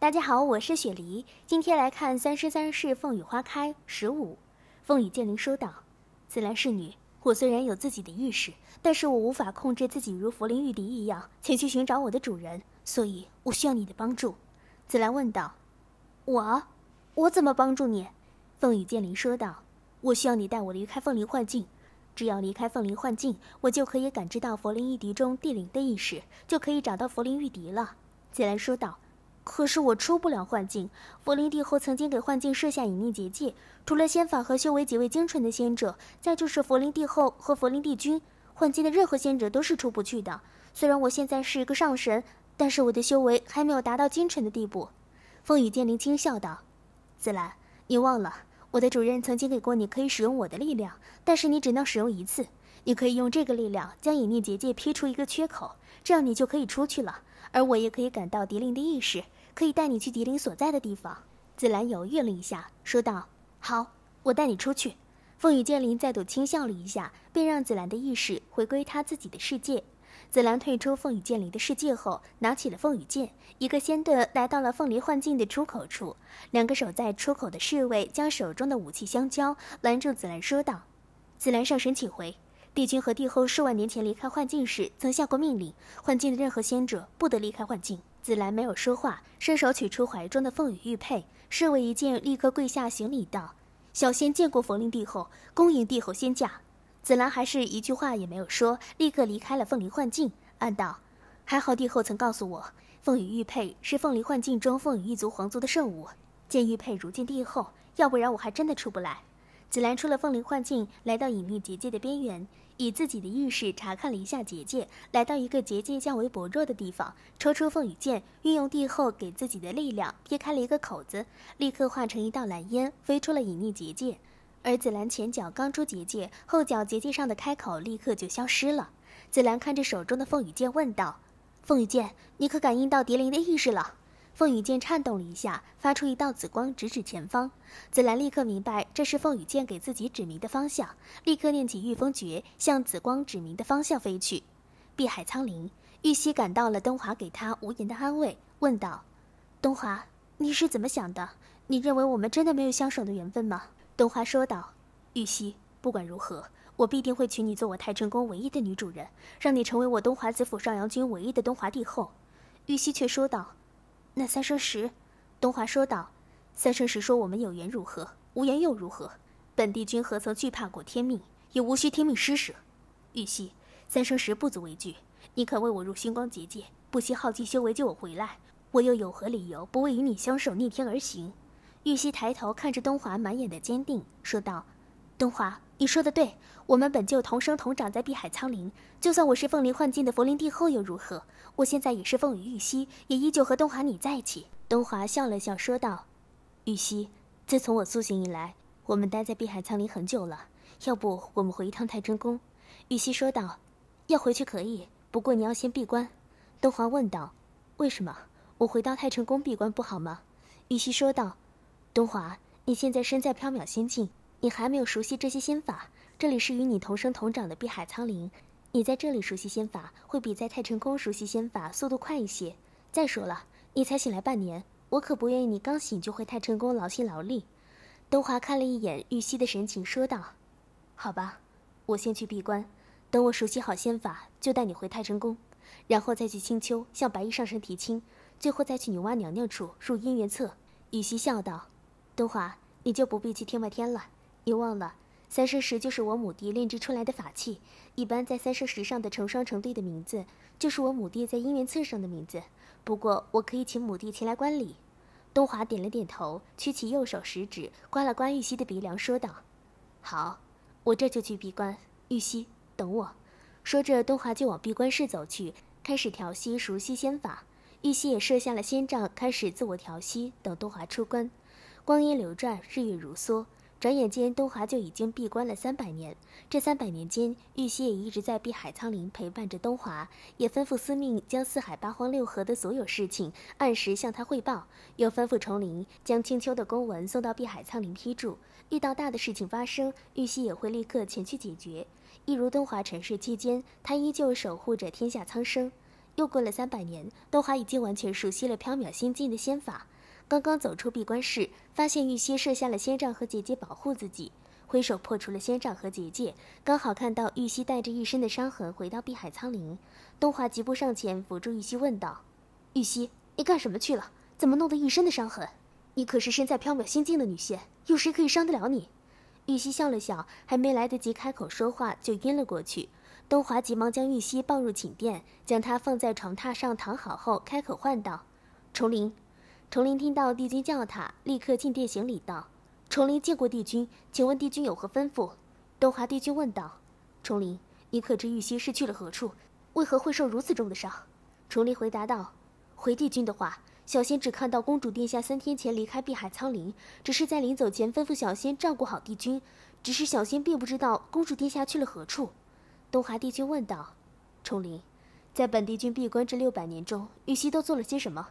大家好，我是雪梨。今天来看《三生三世凤雨花开》十五。凤羽剑灵说道：“紫兰侍女，我虽然有自己的意识，但是我无法控制自己如佛灵玉笛一样前去寻找我的主人，所以我需要你的帮助。”紫兰问道：“我，我怎么帮助你？”凤羽剑灵说道：“我需要你带我离开凤灵幻境，只要离开凤灵幻境，我就可以感知到佛灵玉笛中帝灵的意识，就可以找到佛灵玉笛了。”紫兰说道。可是我出不了幻境。佛林帝后曾经给幻境设下隐匿结界，除了仙法和修为极为精纯的仙者，再就是佛林帝后和佛林帝君，幻境的任何仙者都是出不去的。虽然我现在是一个上神，但是我的修为还没有达到精纯的地步。风雨剑灵轻笑道：“紫兰，你忘了我的主人曾经给过你可以使用我的力量，但是你只能使用一次。你可以用这个力量将隐匿结界劈出一个缺口，这样你就可以出去了。而我也可以感到敌灵的意识。”可以带你去狄林所在的地方。紫兰犹豫了一下，说道：“好，我带你出去。”凤羽剑灵再度轻笑了一下，便让紫兰的意识回归他自己的世界。紫兰退出凤羽剑灵的世界后，拿起了凤羽剑，一个先的来到了凤梨幻境的出口处。两个守在出口的侍卫将手中的武器相交，拦住紫兰，说道：“紫兰上神，请回。”帝君和帝后数万年前离开幻境时，曾下过命令：幻境的任何仙者不得离开幻境。紫兰没有说话，伸手取出怀中的凤羽玉佩。侍卫一见，立刻跪下行礼道：“小仙见过冯灵帝后，恭迎帝后仙驾。”紫兰还是一句话也没有说，立刻离开了凤麟幻境，暗道：“还好帝后曾告诉我，凤羽玉佩是凤麟幻境中凤羽一族皇族的圣物。见玉佩如见帝后，要不然我还真的出不来。”紫兰出了凤灵幻境，来到隐秘结界的边缘，以自己的意识查看了一下结界，来到一个结界较为薄弱的地方，抽出凤羽剑，运用帝后给自己的力量劈开了一个口子，立刻化成一道蓝烟飞出了隐秘结界。而紫兰前脚刚出结界，后脚结界上的开口立刻就消失了。紫兰看着手中的凤羽剑问道：“凤羽剑，你可感应到蝶灵的意识了？”凤羽剑颤动了一下，发出一道紫光，直指前方。紫兰立刻明白这是凤羽剑给自己指明的方向，立刻念起御风诀，向紫光指明的方向飞去。碧海苍灵，玉溪感到了东华给他无言的安慰，问道：“东华，你是怎么想的？你认为我们真的没有相守的缘分吗？”东华说道：“玉溪，不管如何，我必定会娶你做我太成宫唯一的女主人，让你成为我东华紫府少阳君唯一的东华帝后。”玉溪却说道。那三生石，东华说道：“三生石说我们有缘如何，无缘又如何？本帝君何曾惧怕过天命，也无需天命施舍。”玉溪，三生石不足为惧。你肯为我入星光结界，不惜耗尽修为救我回来，我又有何理由不为与你相守逆天而行？玉溪抬头看着东华，满眼的坚定，说道：“东华。”你说的对，我们本就同生同长在碧海苍林。就算我是凤林幻境的佛灵帝后又如何？我现在也是凤羽玉溪，也依旧和东华你在一起。东华笑了笑说道：“玉溪，自从我苏醒以来，我们待在碧海苍林很久了，要不我们回一趟太真宫？”玉溪说道：“要回去可以，不过你要先闭关。”东华问道：“为什么？我回到太真宫闭关不好吗？”玉溪说道：“东华，你现在身在缥缈仙境。”你还没有熟悉这些仙法，这里是与你同生同长的碧海苍灵，你在这里熟悉仙法会比在太晨宫熟悉仙法速度快一些。再说了，你才醒来半年，我可不愿意你刚醒就回太晨宫劳心劳力。东华看了一眼玉溪的神情，说道：“好吧，我先去闭关，等我熟悉好仙法，就带你回太晨宫，然后再去青丘向白衣上神提亲，最后再去女娲娘娘处入姻缘册。”玉溪笑道：“东华，你就不必去天外天了。”你忘了，三生石就是我母帝炼制出来的法器。一般在三生石上的成双成对的名字，就是我母帝在姻缘册上的名字。不过，我可以请母帝前来观礼。东华点了点头，屈起右手食指，刮了刮玉溪的鼻梁，说道：“好，我这就去闭关。玉溪，等我。”说着，东华就往闭关室走去，开始调息，熟悉仙法。玉溪也设下了仙杖，开始自我调息，等东华出关。光阴流转，日月如梭。转眼间，东华就已经闭关了三百年。这三百年间，玉溪也一直在碧海苍林陪伴着东华，也吩咐司命将四海八荒六合的所有事情按时向他汇报，又吩咐重林将青丘的公文送到碧海苍林批注。遇到大的事情发生，玉溪也会立刻前去解决。一如东华沉睡期间，他依旧守护着天下苍生。又过了三百年，东华已经完全熟悉了缥缈仙境的仙法。刚刚走出闭关室，发现玉溪设下了仙障和结界保护自己，挥手破除了仙障和结界，刚好看到玉溪带着一身的伤痕回到碧海苍林。东华急步上前扶住玉溪，问道：“玉溪，你干什么去了？怎么弄得一身的伤痕？你可是身在缥缈仙境的女仙，有谁可以伤得了你？”玉溪笑了笑，还没来得及开口说话，就晕了过去。东华急忙将玉溪抱入寝殿，将她放在床榻上躺好后，开口唤道：“重林。”重林听到帝君叫他，立刻进殿行礼道：“重林见过帝君，请问帝君有何吩咐？”东华帝君问道：“重林，你可知玉溪是去了何处？为何会受如此重的伤？”重林回答道：“回帝君的话，小仙只看到公主殿下三天前离开碧海苍林，只是在临走前吩咐小仙照顾好帝君。只是小仙并不知道公主殿下去了何处。”东华帝君问道：“重林，在本帝君闭关这六百年中，玉溪都做了些什么？”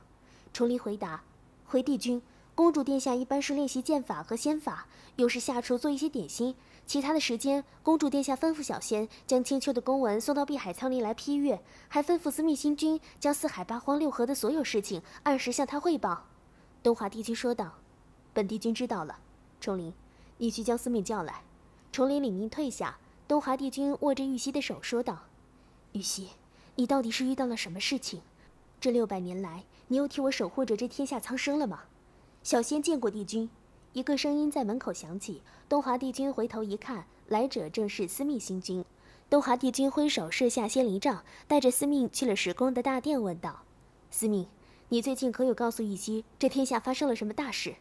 重林回答。回帝君，公主殿下一般是练习剑法和仙法，有时下厨做一些点心，其他的时间，公主殿下吩咐小仙将青丘的公文送到碧海苍林来批阅，还吩咐司命星君将四海八荒六合的所有事情按时向他汇报。东华帝君说道：“本帝君知道了，重林，你去将司命叫来。”重林领命退下。东华帝君握着玉溪的手说道：“玉溪，你到底是遇到了什么事情？这六百年来……”你又替我守护着这天下苍生了吗，小仙见过帝君。一个声音在门口响起。东华帝君回头一看，来者正是司命星君。东华帝君挥手设下仙灵杖，带着司命去了时光的大殿，问道：“司命，你最近可有告诉一些这天下发生了什么大事？”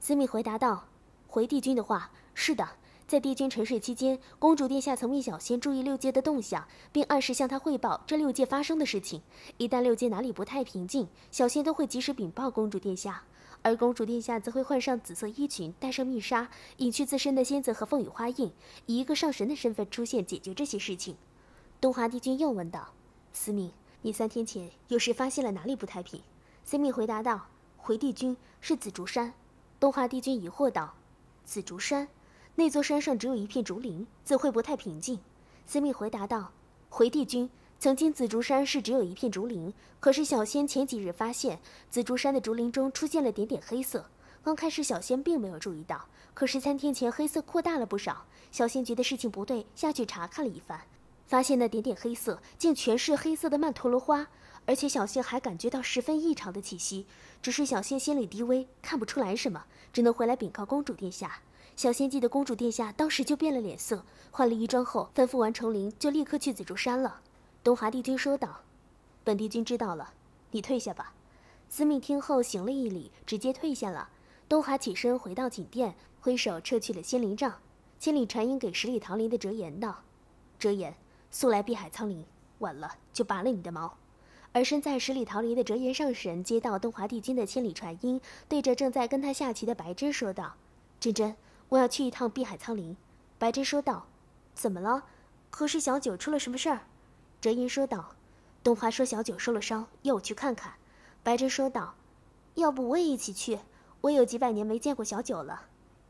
司命回答道：“回帝君的话，是的。”在帝君沉睡期间，公主殿下曾命小仙注意六界的动向，并按时向他汇报这六界发生的事情。一旦六界哪里不太平静，小仙都会及时禀报公主殿下，而公主殿下则会换上紫色衣裙，戴上面纱，隐去自身的仙子和凤羽花印，以一个上神的身份出现，解决这些事情。东华帝君又问道：“司命，你三天前又是发现了哪里不太平？”司命回答道：“回帝君，是紫竹山。”东华帝君疑惑道：“紫竹山。”那座山上只有一片竹林，怎会不太平静？司命回答道：“回帝君，曾经紫竹山是只有一片竹林，可是小仙前几日发现紫竹山的竹林中出现了点点黑色。刚开始小仙并没有注意到，可是三天前黑色扩大了不少。小仙觉得事情不对，下去查看了一番，发现那点点黑色竟全是黑色的曼陀罗花，而且小仙还感觉到十分异常的气息。只是小仙心里低微，看不出来什么，只能回来禀告公主殿下。”小仙记的公主殿下当时就变了脸色，换了衣装后，吩咐完成灵就立刻去紫竹山了。东华帝君说道：“本帝君知道了，你退下吧。”司命听后行了一礼，直接退下了。东华起身回到寝殿，挥手撤去了仙灵杖，千里传音给十里桃林的折颜道：“折颜，速来碧海苍林，晚了就拔了你的毛。”而身在十里桃林的折颜上神接到东华帝君的千里传音，对着正在跟他下棋的白芝说道：“真真。”我要去一趟碧海苍林，白针说道：“怎么了？可是小九出了什么事儿？”哲言说道：“东华说小九受了伤，要我去看看。”白针说道：“要不我也一起去？我有几百年没见过小九了。”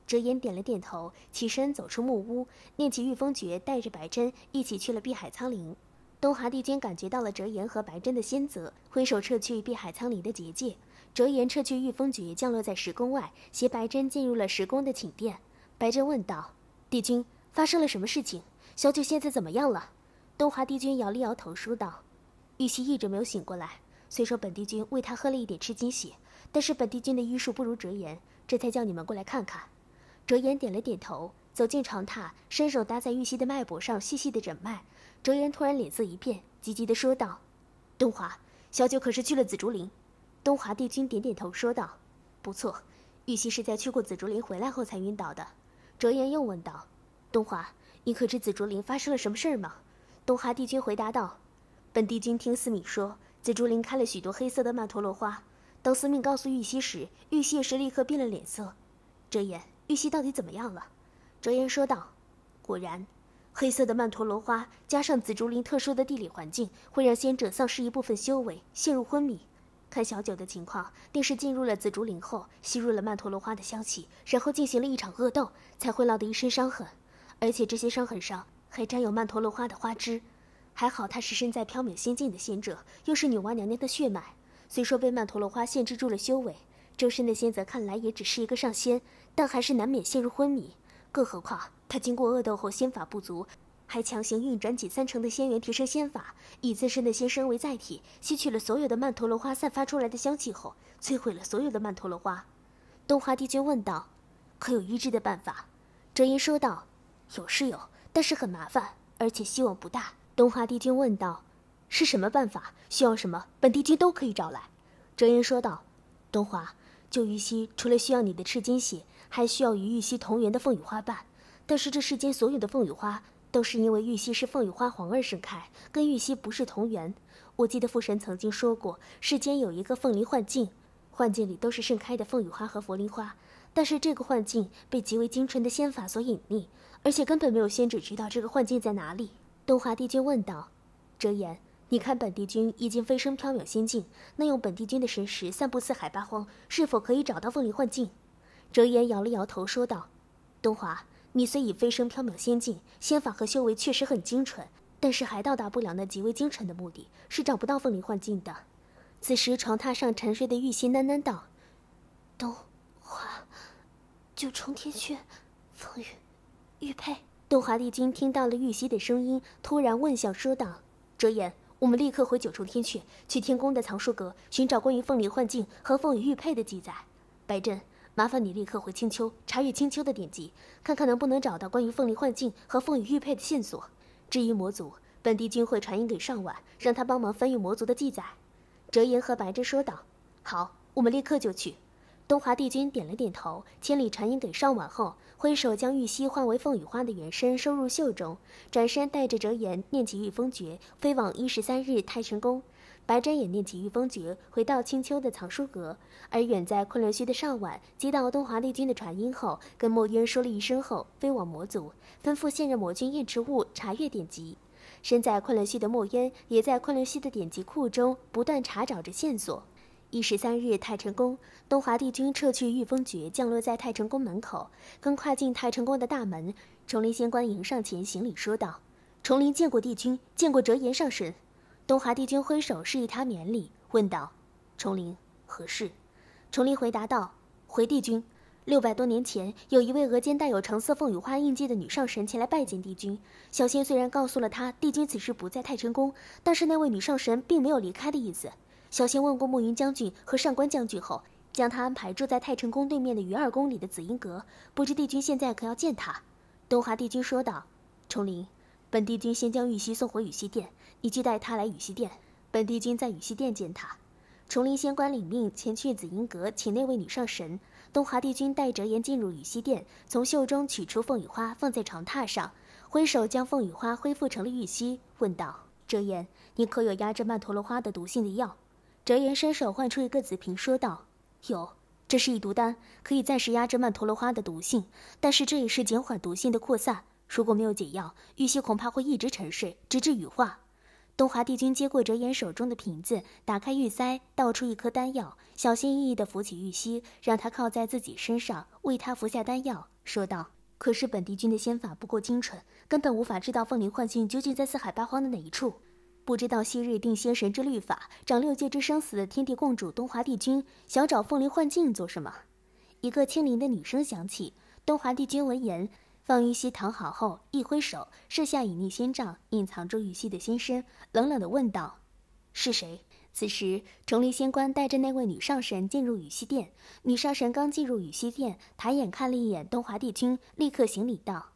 哲言点了点头，起身走出木屋，念起御风诀，带着白针一起去了碧海苍林。东华帝君感觉到了哲言和白针的仙泽，挥手撤去碧海苍林的结界。哲言撤去御风诀，降落在石宫外，携白针进入了石宫的寝殿。白真问道：“帝君，发生了什么事情？小九现在怎么样了？”东华帝君摇了摇头，说道：“玉溪一直没有醒过来。虽说本帝君为他喝了一点吃惊血，但是本帝君的医术不如折颜，这才叫你们过来看看。”折颜点了点头，走进床榻，伸手搭在玉溪的脉搏上，细细的诊脉。折颜突然脸色一变，急急地说道：“东华，小九可是去了紫竹林？”东华帝君点点头，说道：“不错，玉溪是在去过紫竹林回来后才晕倒的。”折颜又问道：“东华，你可知紫竹林发生了什么事儿吗？”东华帝君回答道：“本帝君听司命说，紫竹林开了许多黑色的曼陀罗花。当司命告诉玉溪时，玉溪也是立刻变了脸色。”折颜，玉溪到底怎么样了？折颜说道：“果然，黑色的曼陀罗花加上紫竹林特殊的地理环境，会让仙者丧失一部分修为，陷入昏迷。”看小九的情况，定是进入了紫竹林后，吸入了曼陀罗花的香气，然后进行了一场恶斗，才会落得一身伤痕。而且这些伤痕上还沾有曼陀罗花的花汁。还好他是身在缥缈仙境的仙者，又是女娲娘娘的血脉，虽说被曼陀罗花限制住了修为，周身的仙泽看来也只是一个上仙，但还是难免陷入昏迷。更何况他经过恶斗后，仙法不足。还强行运转仅三成的仙元提升仙法，以自身的仙身为载体，吸取了所有的曼陀罗花散发出来的香气后，摧毁了所有的曼陀罗花。东华帝君问道：“可有医治的办法？”折颜说道：“有是有，但是很麻烦，而且希望不大。”东华帝君问道：“是什么办法？需要什么？本帝君都可以找来。”折颜说道：“东华，救玉溪除了需要你的赤金血，还需要与玉溪同源的凤羽花瓣。但是这世间所有的凤羽花……”都是因为玉溪是凤羽花皇而盛开，跟玉溪不是同源。我记得父神曾经说过，世间有一个凤梨幻境，幻境里都是盛开的凤羽花和佛铃花，但是这个幻境被极为精纯的仙法所隐匿，而且根本没有仙者知道这个幻境在哪里。东华帝君问道：“折颜，你看本帝君已经飞升缥缈仙境，那用本帝君的神识散布四海八荒，是否可以找到凤梨幻境？”折颜摇了摇头说道：“东华。”你虽已飞升缥缈仙境，仙法和修为确实很精纯，但是还到达不了那极为精纯的目的，是找不到凤梨幻境的。此时，床榻上沉睡的玉溪喃喃道：“东华，九重天阙，风雨玉佩。”东华帝君听到了玉溪的声音，突然问向说道：“哲言，我们立刻回九重天阙，去天宫的藏书阁寻找关于凤梨幻境和凤羽玉佩的记载。”白真。麻烦你立刻回青丘，查阅青丘的典籍，看看能不能找到关于凤梨幻境和凤羽玉佩的线索。至于魔族，本帝君会传音给上晚，让他帮忙翻阅魔族的记载。折颜和白芝说道：“好，我们立刻就去。”东华帝君点了点头，千里传音给上晚后，挥手将玉溪化为凤羽花的原身收入袖中，转身带着折颜念起御风诀，飞往一十三日太晨宫。白真也念起御风诀，回到青丘的藏书阁。而远在昆仑虚的少婉接到东华帝君的传音后，跟墨渊说了一声后，飞往魔族，吩咐现任魔君燕池雾查阅典籍。身在昆仑虚的墨渊也在昆仑虚的典籍库中不断查找着线索。一十三日，太晨宫，东华帝君撤去御风诀，降落在太晨宫门口，刚跨进太晨宫的大门，重林仙官迎上前行礼说道：“重林见过帝君，见过折颜上神。”东华帝君挥手示意他免礼，问道：“重林，何事？”重林回答道：“回帝君，六百多年前，有一位额间带有橙色凤羽花印记的女上神前来拜见帝君。小仙虽然告诉了他帝君此时不在太晨宫，但是那位女上神并没有离开的意思。小仙问过暮云将军和上官将军后，将他安排住在太晨宫对面的余二宫里的紫英阁。不知帝君现在可要见他？”东华帝君说道：“重林，本帝君先将玉溪送回玉溪殿。”以及带他来羽西殿，本帝君在羽西殿见他。重林仙官领命前去紫英阁请那位女上神。东华帝君带折颜进入羽西殿，从袖中取出凤羽花放在床榻上，挥手将凤羽花恢复成了玉溪，问道：“折颜，你可有压制曼陀罗花的毒性的药？”折颜伸手唤出一个紫瓶，说道：“有，这是一毒丹，可以暂时压制曼陀罗花的毒性，但是这也是减缓毒性的扩散。如果没有解药，玉溪恐怕会一直沉睡，直至羽化。”东华帝君接过折颜手中的瓶子，打开玉塞，倒出一颗丹药，小心翼翼地扶起玉溪，让他靠在自己身上，为他服下丹药，说道：“可是本帝君的仙法不够精纯，根本无法知道凤麟幻境究竟在四海八荒的哪一处。不知道昔日定仙神之律法、掌六界之生死的天地共主东华帝君，想找凤麟幻境做什么？”一个清灵的女声响起。东华帝君闻言。方玉溪躺好后，一挥手，设下隐匿仙杖，隐藏住玉溪的心身，冷冷地问道：“是谁？”此时，重黎仙官带着那位女上神进入羽溪殿。女上神刚进入羽溪殿，抬眼看了一眼东华帝君，立刻行礼道：“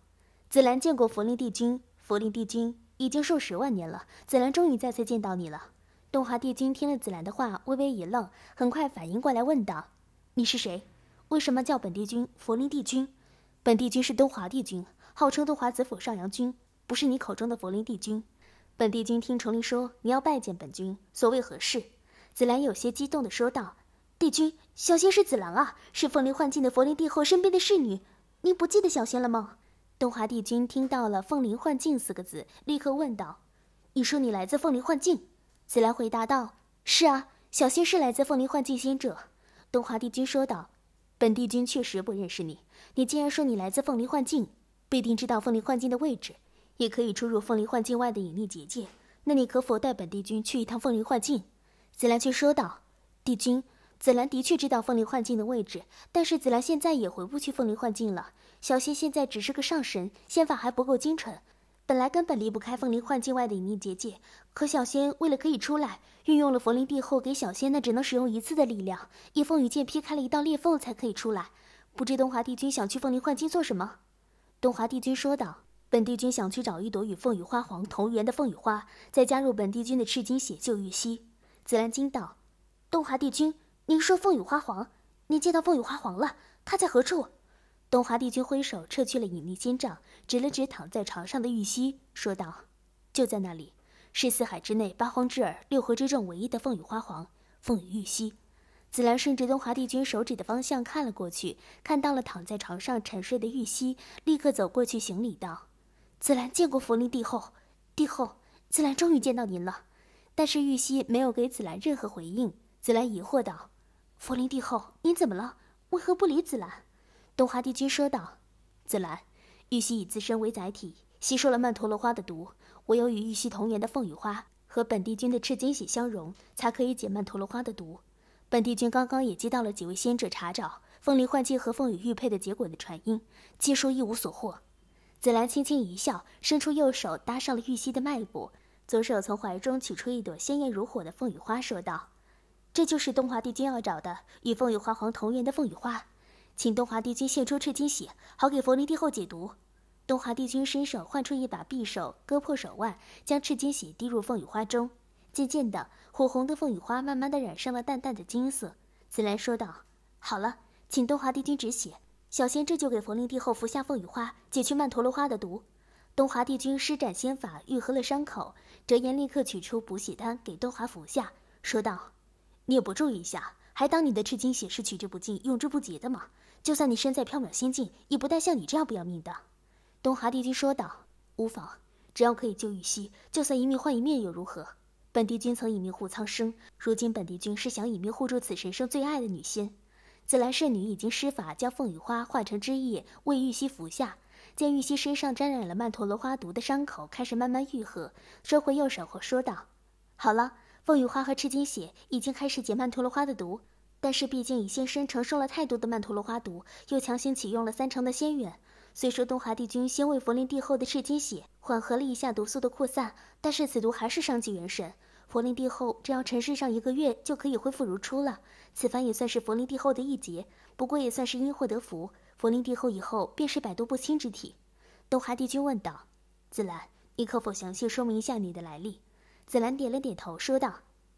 紫兰见过佛灵帝君，佛灵帝君，已经数十万年了，紫兰终于再次见到你了。”东华帝君听了紫兰的话，微微一愣，很快反应过来，问道：“你是谁？为什么叫本帝君佛灵帝君？”本帝君是东华帝君，号称东华紫府上阳君，不是你口中的佛林帝君。本帝君听崇林说你要拜见本君，所谓何事？紫兰有些激动地说道：“帝君，小仙是紫兰啊，是凤林幻境的佛林帝后身边的侍女。您不记得小仙了吗？”东华帝君听到了“凤林幻境”四个字，立刻问道：“你说你来自凤林幻境？”紫兰回答道：“是啊，小仙是来自凤林幻境仙者。”东华帝君说道：“本帝君确实不认识你。”你既然说你来自凤梨幻境，不一定知道凤梨幻境的位置，也可以出入凤梨幻境外的隐匿结界。那你可否带本帝君去一趟凤梨幻境？紫兰却说道：“帝君，紫兰的确知道凤梨幻境的位置，但是紫兰现在也回不去凤梨幻境了。小仙现在只是个上神，仙法还不够精纯，本来根本离不开凤梨幻境外的隐匿结界。可小仙为了可以出来，运用了佛灵帝后给小仙那只能使用一次的力量，以凤羽剑劈开了一道裂缝才可以出来。”不知东华帝君想去凤林幻境做什么？东华帝君说道：“本帝君想去找一朵与凤羽花黄同源的凤羽花，再加入本帝君的赤金血救玉溪。”紫兰惊道：“东华帝君，您说凤羽花皇？您见到凤羽花皇了？他在何处？”东华帝君挥手撤去了隐匿仙杖，指了指躺在床上的玉溪，说道：“就在那里，是四海之内八荒之耳六合之众唯一的凤羽花皇，凤羽玉溪。”紫兰顺着东华帝君手指的方向看了过去，看到了躺在床上沉睡的玉溪，立刻走过去行礼道：“紫兰见过佛林帝后，帝后，紫兰终于见到您了。”但是玉溪没有给紫兰任何回应。紫兰疑惑道：“佛林帝后，您怎么了？为何不理紫兰？”东华帝君说道：“紫兰，玉溪以自身为载体，吸收了曼陀罗花的毒，唯有与玉溪同源的凤羽花和本帝君的赤金血相融，才可以解曼陀罗花的毒。”本帝君刚刚也接到了几位仙者查找凤梨幻境和凤羽玉佩的结果的传音，皆说一无所获。紫兰轻轻一笑，伸出右手搭上了玉溪的脉搏，左手从怀中取出一朵鲜艳如火的凤羽花，说道：“这就是东华帝君要找的与凤羽花皇同源的凤羽花，请东华帝君献出赤金血，好给佛林帝后解毒。”东华帝君伸手换出一把匕首，割破手腕，将赤金血滴入凤羽花中。渐渐的，火红的凤羽花慢慢的染上了淡淡的金色。紫兰说道：“好了，请东华帝君止血，小仙这就给冯灵帝后服下凤羽花，解去曼陀罗花的毒。”东华帝君施展仙法，愈合了伤口。折颜立刻取出补血丹，给东华服下，说道：“你也不注意一下，还当你的赤金血是取之不尽、用之不竭的吗？就算你身在缥缈仙境，也不带像你这样不要命的。”东华帝君说道：“无妨，只要可以救玉溪，就算一命换一命又如何？”本帝君曾以命护苍生，如今本帝君是想以命护住此神圣最爱的女仙。紫兰圣女已经施法将凤羽花化成汁液，为玉溪服下。见玉溪身上沾染了曼陀罗花毒的伤口开始慢慢愈合，收回右手后说道：“好了，凤羽花和赤金血已经开始解曼陀罗花的毒，但是毕竟以仙身承受了太多的曼陀罗花毒，又强行启用了三成的仙元。虽说东华帝君先为佛灵帝后的赤金血缓和了一下毒素的扩散，但是此毒还是伤及元神。”佛灵帝后只要沉睡上一个月，就可以恢复如初了。此番也算是佛灵帝后的一劫，不过也算是因祸得福。佛灵帝后以后便是百毒不侵之体。东华帝君问道：“紫兰，你可否详细说明一下你的来历？”紫兰点了点头，说道：“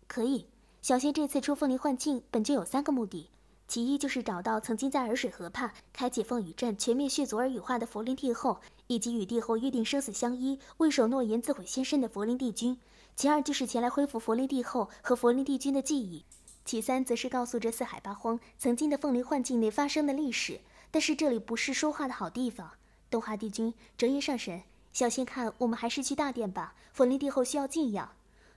可以。小仙这次出凤林幻境，本就有三个目的，其一就是找到曾经在洱水河畔开启凤羽阵、全面血族而羽化的佛灵帝后，以及与帝后约定生死相依、未守诺言自毁仙身的佛灵帝君。”其二就是前来恢复佛林帝后和佛林帝君的记忆，其三则是告诉这四海八荒曾经的凤梨幻境内发生的历史。但是这里不是说话的好地方。东华帝君、折颜上神，小心看，我们还是去大殿吧。佛林帝后需要静养。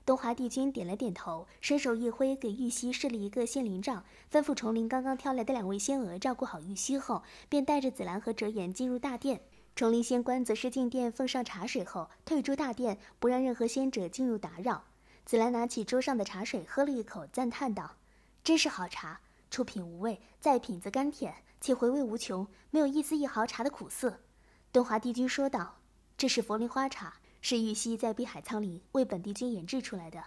东华帝君点了点头，伸手一挥，给玉溪设了一个仙灵帐，吩咐重林刚刚挑来的两位仙娥照顾好玉溪后，便带着紫兰和折颜进入大殿。崇林仙官则是进殿奉上茶水后，退出大殿，不让任何仙者进入打扰。紫兰拿起桌上的茶水喝了一口，赞叹道：“真是好茶，出品无味，再品则甘甜，且回味无穷，没有一丝一毫茶的苦涩。”东华帝君说道：“这是佛林花茶，是玉溪在碧海苍林为本帝君研制出来的。”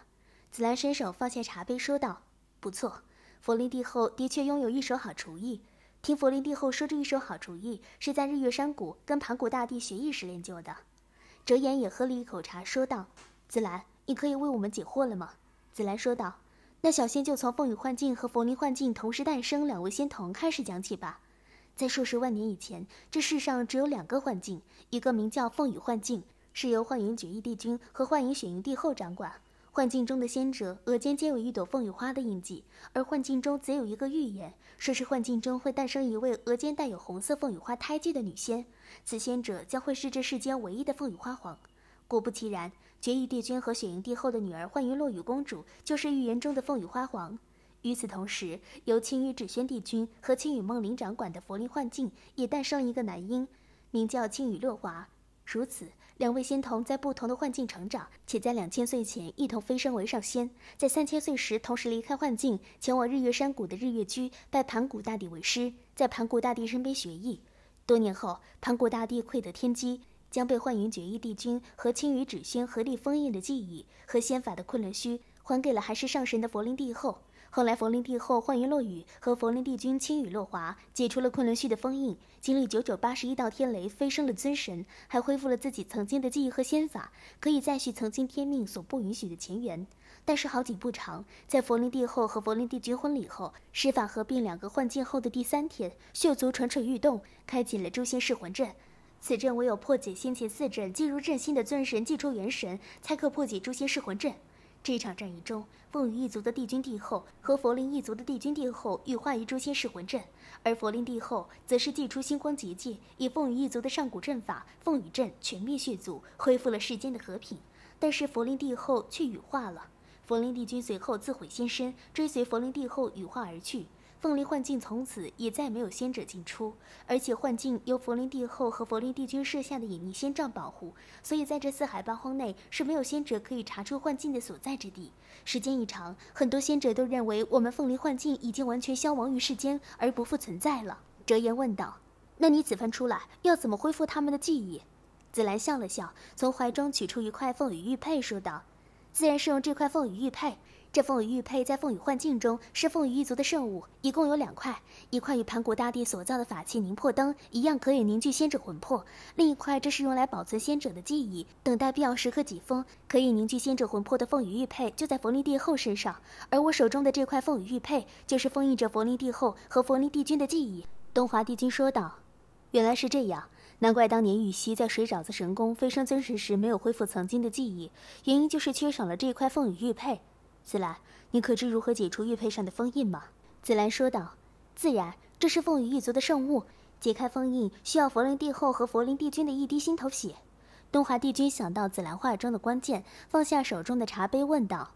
紫兰伸手放下茶杯，说道：“不错，佛林帝后的确拥有一手好厨艺。”听佛林帝后说出一手好主意，是在日月山谷跟盘古大帝学艺时练就的。哲言也喝了一口茶，说道：“紫兰，你可以为我们解惑了吗？”紫兰说道：“那小仙就从凤羽幻境和佛林幻境同时诞生两位仙童开始讲起吧。在数十万年以前，这世上只有两个幻境，一个名叫凤羽幻境，是由幻影绝域帝君和幻影雪莹帝后掌管。”幻境中的仙者额间皆有一朵凤羽花的印记，而幻境中则有一个预言，说是幻境中会诞生一位额间带有红色凤羽花胎记的女仙，此仙者将会是这世间唯一的凤羽花皇。果不其然，绝域帝君和雪莹帝后的女儿幻云落雨公主就是预言中的凤羽花皇。与此同时，由青羽芷萱帝君和青羽梦灵掌管的佛灵幻境也诞生一个男婴，名叫青羽落华。如此。两位仙童在不同的幻境成长，且在两千岁前一同飞升为上仙，在三千岁时同时离开幻境，前往日月山谷的日月居拜盘古大帝为师，在盘古大帝身边学艺。多年后，盘古大帝窥得天机，将被幻云绝意帝君和青羽止轩合力封印的记忆和仙法的昆仑虚还给了还是上神的佛灵帝后。后来，佛林帝后幻云落雨和佛林帝君轻雨落华解除了昆仑虚的封印，经历九九八十一道天雷，飞升了尊神，还恢复了自己曾经的记忆和仙法，可以再续曾经天命所不允许的前缘。但是好景不长，在佛林帝后和佛林帝君婚礼后，施法合并两个幻境后的第三天，血族蠢蠢欲动，开启了诛仙噬魂阵。此阵唯有破解先前四阵进入阵心的尊神祭出元神，才可破解诛仙噬魂阵。这场战役中。凤羽一族的帝君、帝后和佛灵一族的帝君、帝后羽化于诛仙噬魂阵，而佛灵帝后则是祭出星光结界，以凤羽一族的上古阵法凤羽阵全灭血族，恢复了世间的和平。但是佛灵帝后却羽化了，佛灵帝君随后自毁仙身，追随佛灵帝后羽化而去。凤梨幻境从此也再没有仙者进出，而且幻境由佛林帝后和佛林帝君设下的隐匿仙障保护，所以在这四海八荒内是没有仙者可以查出幻境的所在之地。时间一长，很多仙者都认为我们凤梨幻境已经完全消亡于世间而不复存在了。哲言问道：“那你此番出来要怎么恢复他们的记忆？”紫兰笑了笑，从怀中取出一块凤羽玉佩，说道：“自然是用这块凤羽玉佩。”这凤羽玉佩在凤羽幻境中是凤羽一族的圣物，一共有两块，一块与盘古大帝所造的法器凝魄灯一样，可以凝聚仙者魂魄；另一块，这是用来保存仙者的记忆，等待必要时刻解封。可以凝聚仙者魂魄的凤羽玉佩就在佛离帝后身上，而我手中的这块凤羽玉佩，就是封印着佛离帝后和佛离帝君的记忆。东华帝君说道：“原来是这样，难怪当年玉溪在水沼子神宫飞升尊神时没有恢复曾经的记忆，原因就是缺少了这块凤羽玉佩。”紫兰，你可知如何解除玉佩上的封印吗？紫兰说道：“自然，这是凤羽一族的圣物，解开封印需要佛灵帝后和佛灵帝君的一滴心头血。”东华帝君想到紫兰话中的关键，放下手中的茶杯问道：“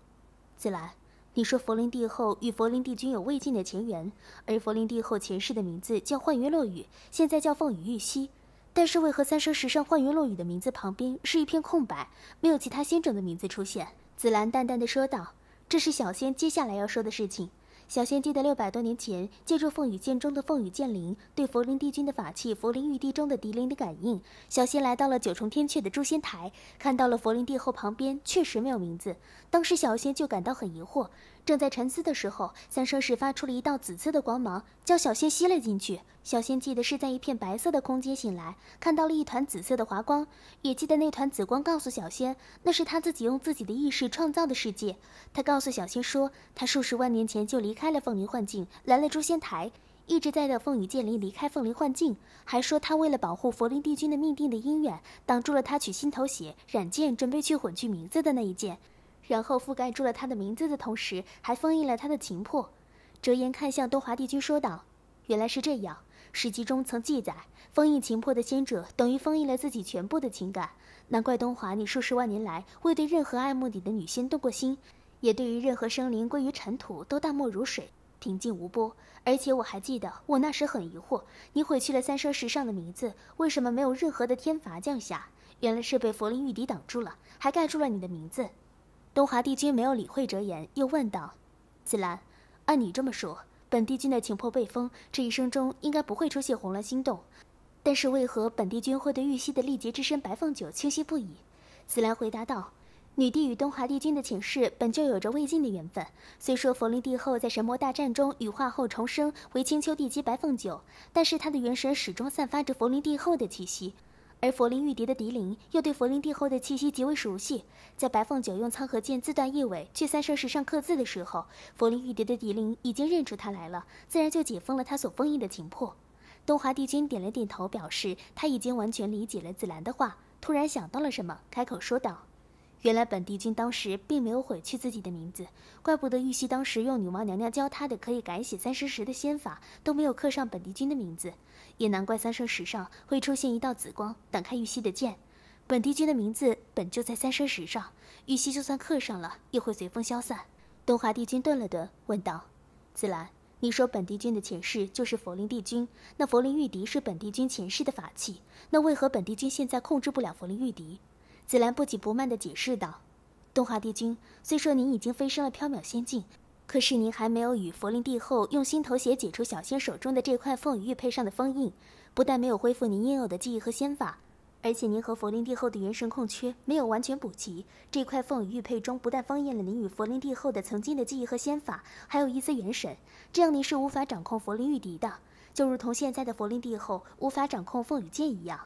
紫兰，你说佛灵帝后与佛灵帝君有未尽的前缘，而佛灵帝后前世的名字叫幻云落雨，现在叫凤羽玉溪，但是为何三生石上幻云落雨的名字旁边是一片空白，没有其他仙种的名字出现？”紫兰淡淡的说道。这是小仙接下来要说的事情。小仙记得六百多年前，借助凤羽剑中的凤羽剑灵对佛灵帝君的法器佛灵玉帝中的笛灵的感应，小仙来到了九重天阙的诛仙台，看到了佛灵帝后旁边确实没有名字。当时小仙就感到很疑惑。正在沉思的时候，三生石发出了一道紫色的光芒，将小仙吸了进去。小仙记得是在一片白色的空间醒来，看到了一团紫色的华光，也记得那团紫光告诉小仙，那是他自己用自己的意识创造的世界。他告诉小仙说，他数十万年前就离开了凤灵幻境，来了诛仙台，一直在等凤羽剑灵离开凤灵幻境，还说他为了保护佛灵帝君的命定的姻缘，挡住了他取心头血染剑，准备去混去名字的那一剑。然后覆盖住了他的名字的同时，还封印了他的情魄。折颜看向东华帝君说道：“原来是这样。史籍中曾记载，封印情魄的仙者，等于封印了自己全部的情感。难怪东华，你数十万年来未对任何爱慕你的女仙动过心，也对于任何生灵归于尘土都淡漠如水，平静无波。而且我还记得，我那时很疑惑，你毁去了三生石上的名字，为什么没有任何的天罚降下？原来是被佛灵玉笛挡住了，还盖住了你的名字。”东华帝君没有理会哲言，又问道：“紫兰，按你这么说，本帝君的情魄被封，这一生中应该不会出现红鸾心动。但是为何本帝君会对玉溪的力劫之身白凤九清晰不已？”紫兰回答道：“女帝与东华帝君的前世本就有着未尽的缘分。虽说佛灵帝后在神魔大战中羽化后重生为青丘帝姬白凤九，但是她的元神始终散发着佛灵帝后的气息。”而佛灵玉蝶的笛灵又对佛灵帝后的气息极为熟悉，在白凤九用苍河剑自断一尾去三生石上刻字的时候，佛灵玉蝶的笛灵已经认出他来了，自然就解封了他所封印的情魄。东华帝君点了点头，表示他已经完全理解了紫兰的话，突然想到了什么，开口说道：“原来本帝君当时并没有毁去自己的名字，怪不得玉溪当时用女娲娘娘教他的可以改写三生石的仙法都没有刻上本帝君的名字。”也难怪三生石上会出现一道紫光，挡开玉溪的剑。本帝君的名字本就在三生石上，玉溪就算刻上了，也会随风消散。东华帝君顿了顿，问道：“紫兰，你说本帝君的前世就是佛灵帝君？那佛灵玉笛是本帝君前世的法器，那为何本帝君现在控制不了佛灵玉笛？”紫兰不紧不慢地解释道：“东华帝君，虽说您已经飞升了缥缈仙境。”可是您还没有与佛林帝后用心头血解除小仙手中的这块凤羽玉佩上的封印，不但没有恢复您应有的记忆和仙法，而且您和佛林帝后的元神空缺没有完全补齐。这块凤羽玉佩中不但封印了您与佛林帝后的曾经的记忆和仙法，还有一丝元神，这样您是无法掌控佛林玉笛的，就如同现在的佛林帝后无法掌控凤羽剑一样。”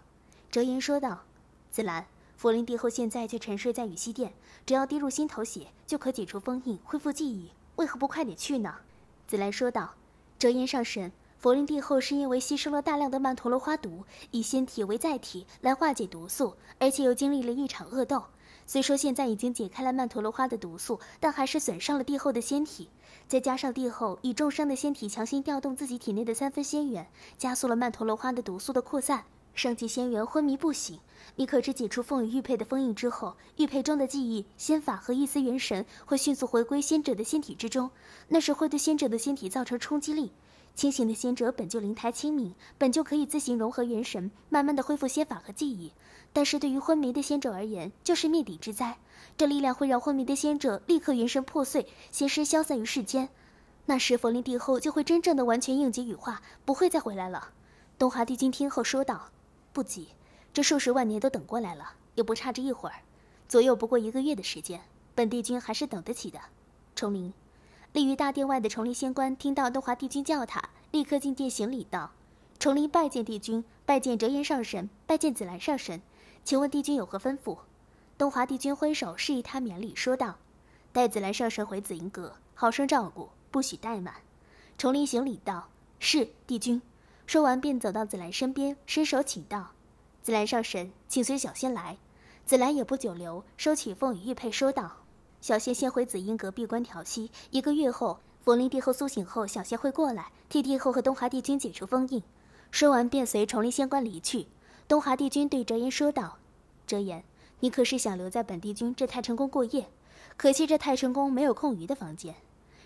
哲言说道。“紫兰，佛林帝后现在却沉睡在羽西殿，只要滴入心头血，就可解除封印，恢复记忆。”为何不快点去呢？紫兰说道：“折颜上神，佛灵帝后是因为吸收了大量的曼陀罗花毒，以仙体为载体来化解毒素，而且又经历了一场恶斗。虽说现在已经解开了曼陀罗花的毒素，但还是损伤了帝后的仙体。再加上帝后以重伤的仙体强行调动自己体内的三分仙元，加速了曼陀罗花的毒素的扩散。”上界仙元昏迷不醒，你可知解除凤羽玉佩的封印之后，玉佩中的记忆、仙法和一丝元神会迅速回归仙者的仙体之中，那时会对仙者的仙体造成冲击力。清醒的仙者本就灵台清明，本就可以自行融合元神，慢慢的恢复仙法和记忆，但是对于昏迷的仙者而言，就是灭顶之灾。这力量会让昏迷的仙者立刻元神破碎，仙尸消散于世间，那时佛灵帝后就会真正的完全应劫羽化，不会再回来了。东华帝君听后说道。不急，这数十万年都等过来了，也不差这一会儿，左右不过一个月的时间，本帝君还是等得起的。崇明，立于大殿外的崇林仙官听到东华帝君叫他，立刻进殿行礼道：“崇林拜见帝君，拜见折颜上神，拜见紫兰上神，请问帝君有何吩咐？”东华帝君挥手示意他免礼，说道：“带紫兰上神回紫云阁，好生照顾，不许怠慢。”崇林行礼道：“是，帝君。”说完，便走到紫兰身边，伸手请道：“紫兰上神，请随小仙来。”紫兰也不久留，收起凤羽玉佩，说道：“小仙先回紫英阁闭关调息，一个月后，佛灵帝后苏醒后，小仙会过来替帝后和东华帝君解除封印。”说完，便随崇灵仙官离去。东华帝君对折颜说道：“折颜，你可是想留在本帝君这太晨宫过夜？可惜这太晨宫没有空余的房间。”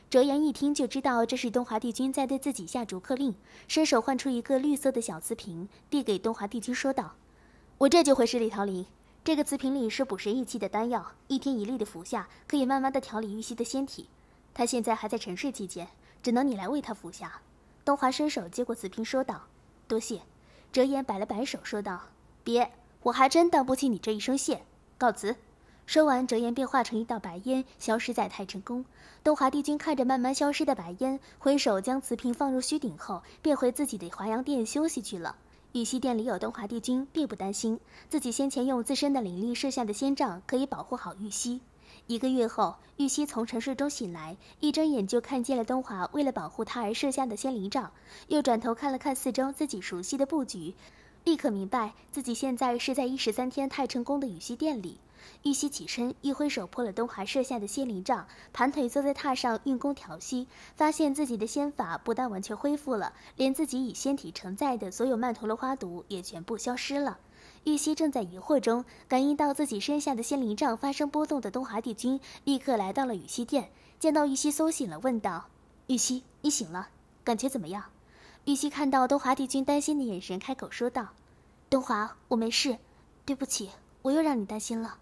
哲言一听就知道这是东华帝君在对自己下逐客令，伸手唤出一个绿色的小瓷瓶，递给东华帝君说道：“我这就回十里桃林。这个瓷瓶里是补神益气的丹药，一天一粒的服下，可以慢慢的调理玉溪的仙体。他现在还在沉睡期间，只能你来为他服下。”东华伸手接过瓷瓶说道：“多谢。”哲言摆了摆手说道：“别，我还真当不起你这一声谢。告辞。”说完，折颜便化成一道白烟，消失在太晨宫。东华帝君看着慢慢消失的白烟，挥手将瓷瓶放入虚顶后，便回自己的华阳殿休息去了。玉溪殿里有东华帝君，并不担心自己先前用自身的灵力设下的仙障可以保护好玉溪。一个月后，玉溪从沉睡中醒来，一睁眼就看见了东华为了保护他而设下的仙灵障，又转头看了看四周自己熟悉的布局，立刻明白自己现在是在一十三天太晨宫的玉虚殿里。玉溪起身，一挥手破了东华设下的仙灵障，盘腿坐在榻上运功调息，发现自己的仙法不但完全恢复了，连自己以仙体承载的所有曼陀罗花毒也全部消失了。玉溪正在疑惑中，感应到自己身下的仙灵障发生波动的东华帝君立刻来到了玉溪殿，见到玉溪苏醒了，问道：“玉溪，你醒了，感觉怎么样？”玉溪看到东华帝君担心的眼神，开口说道：“东华，我没事，对不起，我又让你担心了。”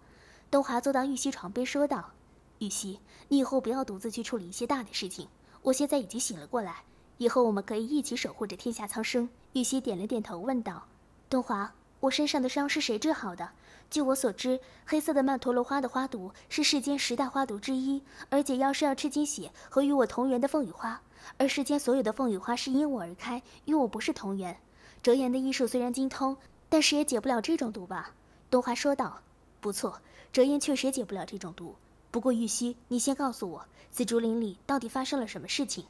东华坐到玉溪床边，说道：“玉溪，你以后不要独自去处理一些大的事情。我现在已经醒了过来，以后我们可以一起守护着天下苍生。”玉溪点了点头，问道：“东华，我身上的伤是谁治好的？”“据我所知，黑色的曼陀罗花的花毒是世间十大花毒之一，而解药是要吃金血和与我同源的凤羽花。而世间所有的凤羽花是因我而开，与我不是同源。哲言的医术虽然精通，但是也解不了这种毒吧？”东华说道：“不错。”折烟确实解不了这种毒，不过玉溪，你先告诉我，紫竹林里到底发生了什么事情？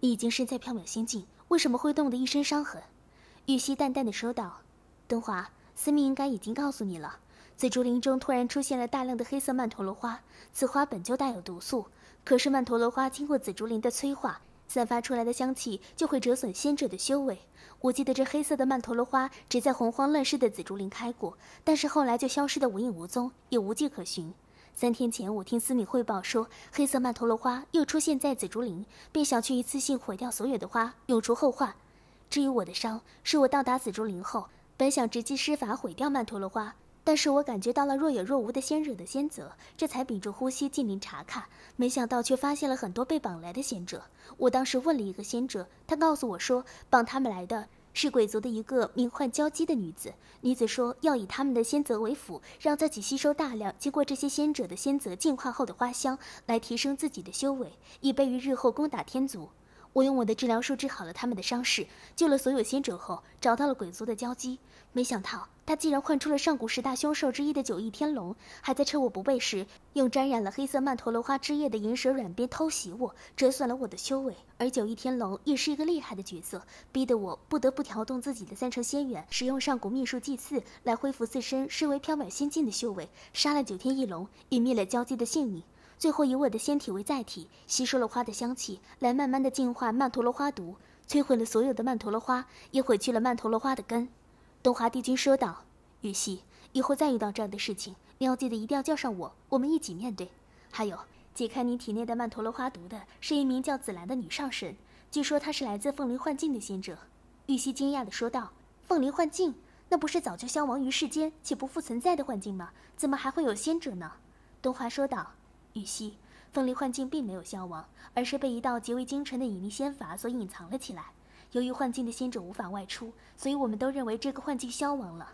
你已经身在缥缈仙境，为什么会冻得一身伤痕？玉溪淡淡的说道：“东华，司命应该已经告诉你了，紫竹林中突然出现了大量的黑色曼陀罗花，此花本就带有毒素，可是曼陀罗花经过紫竹林的催化。”散发出来的香气就会折损仙者的修为。我记得这黑色的曼陀罗花只在洪荒乱世的紫竹林开过，但是后来就消失的无影无踪，也无迹可寻。三天前，我听司敏汇报说黑色曼陀罗花又出现在紫竹林，便想去一次性毁掉所有的花，永除后患。至于我的伤，是我到达紫竹林后，本想直接施法毁掉曼陀罗花。但是我感觉到了若有若无的仙惹的仙泽，这才屏住呼吸进林查看，没想到却发现了很多被绑来的仙者。我当时问了一个仙者，他告诉我说，绑他们来的是鬼族的一个名唤娇姬的女子。女子说要以他们的仙泽为辅，让自己吸收大量经过这些仙者的仙泽净化后的花香，来提升自己的修为，以备于日后攻打天族。我用我的治疗术治好了他们的伤势，救了所有仙者后，找到了鬼族的蛟姬。没想到他竟然唤出了上古十大凶兽之一的九翼天龙，还在趁我不备时用沾染了黑色曼陀罗花汁液的银蛇软鞭偷袭我，折损了我的修为。而九翼天龙也是一个厉害的角色，逼得我不得不调动自己的三成仙元，使用上古秘术祭祀来恢复自身身为缥缈仙境的修为，杀了九天翼龙，以灭了蛟姬的性命。最后，以我的仙体为载体，吸收了花的香气，来慢慢的净化曼陀罗花毒，摧毁了所有的曼陀罗花，也毁去了曼陀罗花的根。东华帝君说道：“玉溪，以后再遇到这样的事情，你要记得一定要叫上我，我们一起面对。还有，解开你体内的曼陀罗花毒的，是一名叫紫兰的女上神，据说她是来自凤梨幻境的仙者。”玉溪惊讶地说道：“凤梨幻境，那不是早就消亡于世间且不复存在的幻境吗？怎么还会有仙者呢？”东华说道。玉溪，凤梨幻境并没有消亡，而是被一道极为精纯的隐秘仙法所隐藏了起来。由于幻境的仙者无法外出，所以我们都认为这个幻境消亡了。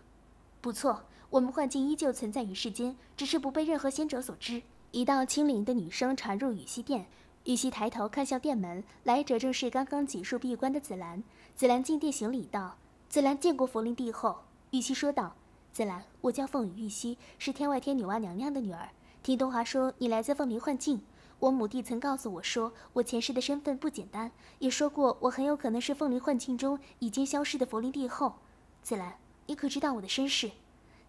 不错，我们幻境依旧存在于世间，只是不被任何仙者所知。一道清灵的女声传入羽溪殿，羽溪抬头看向殿门，来者正是刚刚结束闭关的紫兰。紫兰进殿行礼道：“紫兰见过佛灵帝后。”玉溪说道：“紫兰，我叫凤羽玉溪，是天外天女娲娘娘的女儿。”李东华说：“你来自凤林幻境，我母帝曾告诉我说，我前世的身份不简单，也说过我很有可能是凤林幻境中已经消失的佛灵帝后。”紫兰，你可知道我的身世？”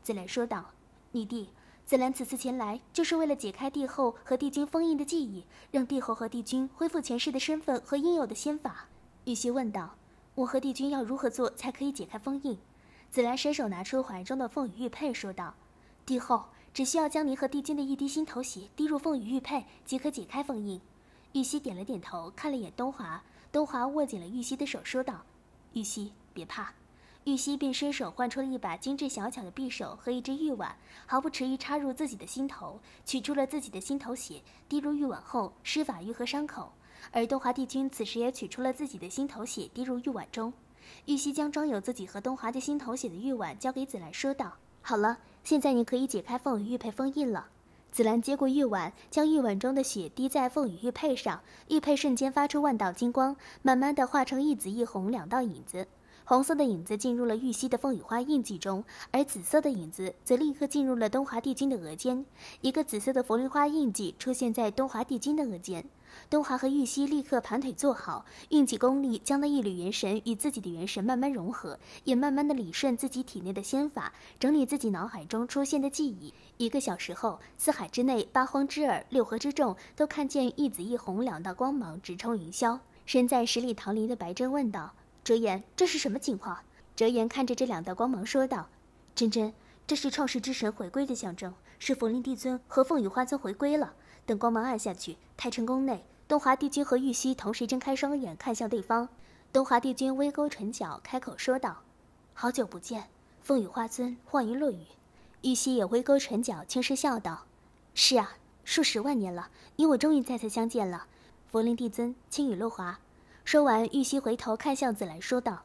紫兰说道：“女帝，紫兰此次前来就是为了解开帝后和帝君封印的记忆，让帝后和帝君恢复前世的身份和应有的仙法。”玉溪问道：“我和帝君要如何做才可以解开封印？”紫兰伸手拿出怀中的凤羽玉佩，说道：“帝后。”只需要将您和帝君的一滴心头血滴入凤羽玉佩，即可解开封印。玉溪点了点头，看了眼东华，东华握紧了玉溪的手，说道：“玉溪，别怕。”玉溪便伸手换出了一把精致小巧的匕首和一只玉碗，毫不迟疑插入自己的心头，取出了自己的心头血，滴入玉碗后施法愈合伤口。而东华帝君此时也取出了自己的心头血滴入玉碗中。玉溪将装有自己和东华的心头血的玉碗交给紫兰，说道：“好了。”现在你可以解开凤羽玉佩封印了。紫兰接过玉碗，将玉碗中的血滴在凤羽玉佩上，玉佩瞬间发出万道金光，慢慢的化成一紫一红两道影子。红色的影子进入了玉溪的凤羽花印记中，而紫色的影子则立刻进入了东华帝君的额间，一个紫色的佛铃花印记出现在东华帝君的额间。东华和玉溪立刻盘腿坐好，运起功力，将那一缕元神与自己的元神慢慢融合，也慢慢的理顺自己体内的仙法，整理自己脑海中出现的记忆。一个小时后，四海之内、八荒之耳、六合之众都看见一紫一红两道光芒直冲云霄。身在十里桃林的白真问道：“哲言，这是什么情况？”哲言看着这两道光芒说道：“真真，这是创世之神回归的象征，是佛林帝尊和凤羽花尊回归了。”等光芒暗下去，太晨宫内，东华帝君和玉溪同时睁开双眼，看向对方。东华帝君微勾唇角，开口说道：“好久不见，风雨花尊，幻云落雨。”玉溪也微勾唇角，轻声笑道：“是啊，数十万年了，你我终于再次相见了，佛灵帝尊，青语落华。”说完，玉溪回头看向紫兰，说道：“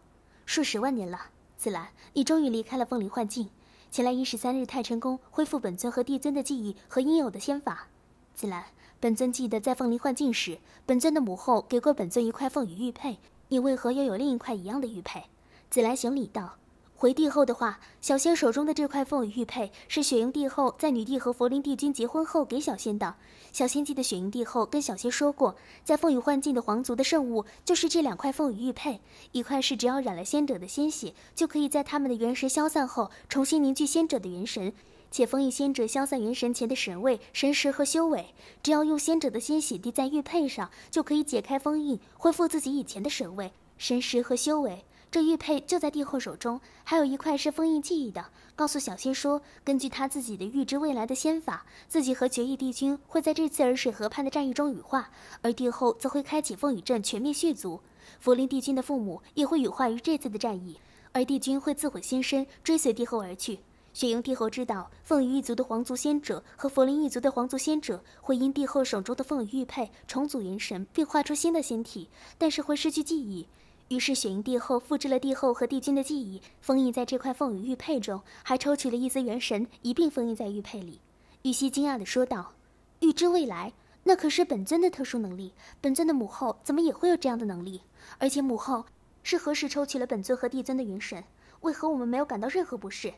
数十万年了，紫兰，你终于离开了凤灵幻境，前来一十三日太晨宫，恢复本尊和帝尊的记忆和应有的仙法。”子兰，本尊记得在凤梨幻境时，本尊的母后给过本尊一块凤羽玉佩，你为何又有另一块一样的玉佩？子兰行礼道：“回帝后的话，小仙手中的这块凤羽玉佩是雪莹帝后在女帝和佛林帝君结婚后给小仙的。小仙记得雪莹帝后跟小仙说过，在凤羽幻境的皇族的圣物就是这两块凤羽玉佩，一块是只要染了仙者的鲜血，就可以在他们的元神消散后重新凝聚仙者的元神。”且封印仙者消散元神前的神位、神识和修为，只要用仙者的鲜血滴在玉佩上，就可以解开封印，恢复自己以前的神位、神识和修为。这玉佩就在帝后手中，还有一块是封印记忆的。告诉小仙说，根据他自己的预知未来的仙法，自己和绝意帝君会在这次洱水河畔的战役中羽化，而帝后则会开启风雨阵，全面血族。福临帝君的父母也会羽化于这次的战役，而帝君会自毁仙身，追随帝后而去。雪莹帝后知道，凤羽一族的皇族仙者和佛林一族的皇族仙者会因帝后手中的凤羽玉佩重组元神，并化出新的仙体，但是会失去记忆。于是雪莹帝后复制了帝后和帝君的记忆，封印在这块凤羽玉佩中，还抽取了一丝元神一并封印在玉佩里。玉溪惊讶地说道：“预知未来，那可是本尊的特殊能力。本尊的母后怎么也会有这样的能力？而且母后是何时抽取了本尊和帝尊的元神？为何我们没有感到任何不适？”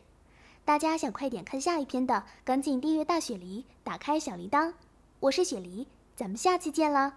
大家想快点看下一篇的，赶紧订阅大雪梨，打开小铃铛。我是雪梨，咱们下期见了。